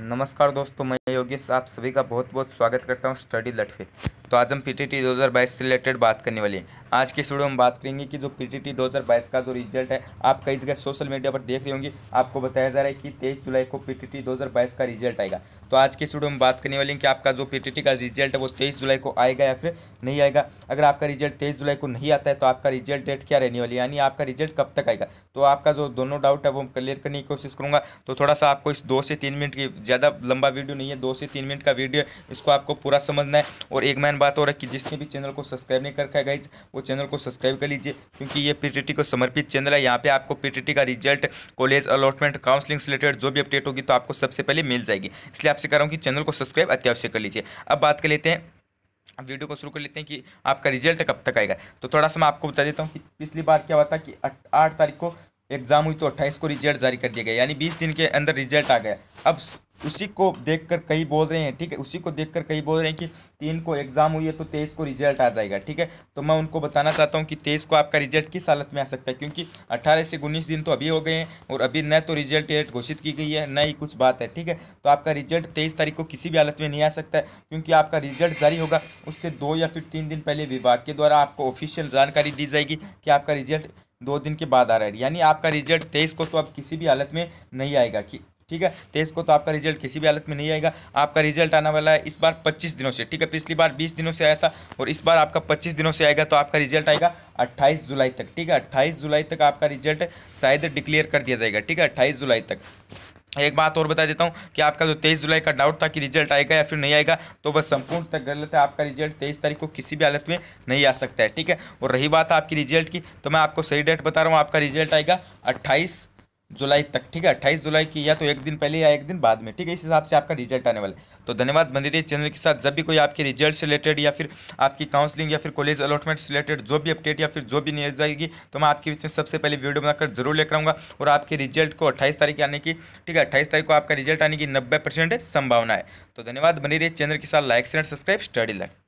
नमस्कार दोस्तों मैं मैं योगेश आप सभी का बहुत बहुत स्वागत करता हूँ स्टडी लट पे तो आज हम पीटीटी 2022 से रिलेटेड बात करने वाले हैं आज के स्टूडियो में बात करेंगे कि जो पीटीटी 2022 का जो रिजल्ट है आप कई जगह सोशल मीडिया पर देख रहे होंगे आपको बताया जा रहा है कि 23 जुलाई को पीटीटी 2022 का रिजल्ट आएगा तो आज के स्टूडियो में बात करने वाले हैं कि आपका जो पी का रिजल्ट है वो तेईस जुलाई को आएगा या फिर नहीं आएगा अगर आपका रिजल्ट तेईस जुलाई को नहीं आता है तो आपका रिजल्ट डेट क्या रहने वाली है यानी आपका रिजल्ट कब तक आएगा तो आपका जो दोनों डाउट है वो क्लियर करने की कोशिश करूँगा तो थोड़ा सा आपको इस दो से तीन मिनट की ज़्यादा लंबा वीडियो नहीं है दो से तीन मिनट का वीडियो है इसको आपको पूरा समझना है और एक मैन बात हो रहा है कि जिसने भी चैनल को सब्सक्राइब नहीं कर रखा है वो चैनल को सब्सक्राइब कर लीजिए क्योंकि ये पी को समर्पित चैनल है यहाँ पर आपको पी का रिजल्ट कॉलेज अलॉटमेंट काउंसलिंग से रिलेटेड जो भी अपडेट होगी तो आपको सबसे पहले मिल जाएगी इसलिए आपसे कह रहा हूँ कि चैनल को सब्सक्राइब अत्यावश्यक कर लीजिए अब बात कर लेते हैं वीडियो को शुरू कर लेते हैं कि आपका रिजल्ट कब तक आएगा तो थोड़ा सा मैं आपको बता देता हूँ कि पिछली बार क्या हुआ था कि आठ तारीख को एग्ज़ाम हुई तो अट्ठाईस को रिजल्ट जारी कर दिया गया यानी बीस दिन के अंदर रिजल्ट आ गया अब उसी को देखकर कई बोल रहे हैं ठीक है उसी को देखकर कई बोल रहे हैं कि तीन को एग्ज़ाम हुई है तो तेईस को रिजल्ट आ जाएगा ठीक है तो मैं उनको बताना चाहता हूँ कि तेईस को आपका रिजल्ट किस हालत में आ सकता है क्योंकि अट्ठारह से उन्नीस दिन तो अभी हो गए हैं और अभी न तो रिजल्ट डेट घोषित की गई है न ही कुछ बात है ठीक है तो आपका रिजल्ट तेईस तारीख को किसी भी हालत में नहीं आ सकता है क्योंकि आपका रिजल्ट जारी होगा उससे दो या फिर तीन दिन पहले विभाग के द्वारा आपको ऑफिशियल जानकारी दी जाएगी कि आपका रिजल्ट दो दिन के बाद आ रहा है यानी आपका रिजल्ट तेईस को तो अब किसी भी हालत में नहीं आएगा कि ठीक है तेईस तो को तो आपका रिजल्ट किसी भी हालत में नहीं आएगा आपका रिजल्ट आने वाला है इस बार पच्चीस दिनों से ठीक है पिछली बार बीस दिनों से आया था और इस बार आपका पच्चीस दिनों से आएगा तो आपका रिजल्ट आएगा अट्ठाईस जुलाई तक ठीक है अट्ठाईस जुलाई तक आपका रिजल्ट शायद डिक्लेयर कर दिया जाएगा ठीक है अट्ठाईस जुलाई तक एक बात और बता देता हूँ कि आपका जो तेईस जुलाई का डाउट था कि रिजल्ट आएगा या फिर नहीं आएगा तो वह संपूर्ण तक गलत है आपका रिजल्ट तेईस तारीख को किसी भी हालत में नहीं आ सकता है ठीक है और रही बात आपकी रिजल्ट की तो मैं आपको सही डेट बता रहा हूँ आपका रिजल्ट आएगा अट्ठाईस जुलाई तक ठीक है अट्ठाईस जुलाई की या तो एक दिन पहले या एक दिन बाद में ठीक है इस हिसाब से आपका रिजल्ट आने वाला है तो धन्यवाद बने रहिए चैनल के साथ जब भी कोई आपके रिजल्ट से रिलेटेड या फिर आपकी काउंसलिंग या फिर कॉलेज अलॉटमेंट से रिलेटेड जो भी अपडेट या फिर जो भी न्यूज आएगी तो मैं आपके बीच में सबसे पहले वीडियो बनाकर जरूर लेकर आऊँगा और आपके रिजल्ट को अट्ठाईस तारीख आने की ठीक है अट्ठाईस तारीख को आपका रिजल्ट आने की नब्बे परसेंट संभावना है तो धन्यवाद बनी रही चैनल के साथ like share subscribe study like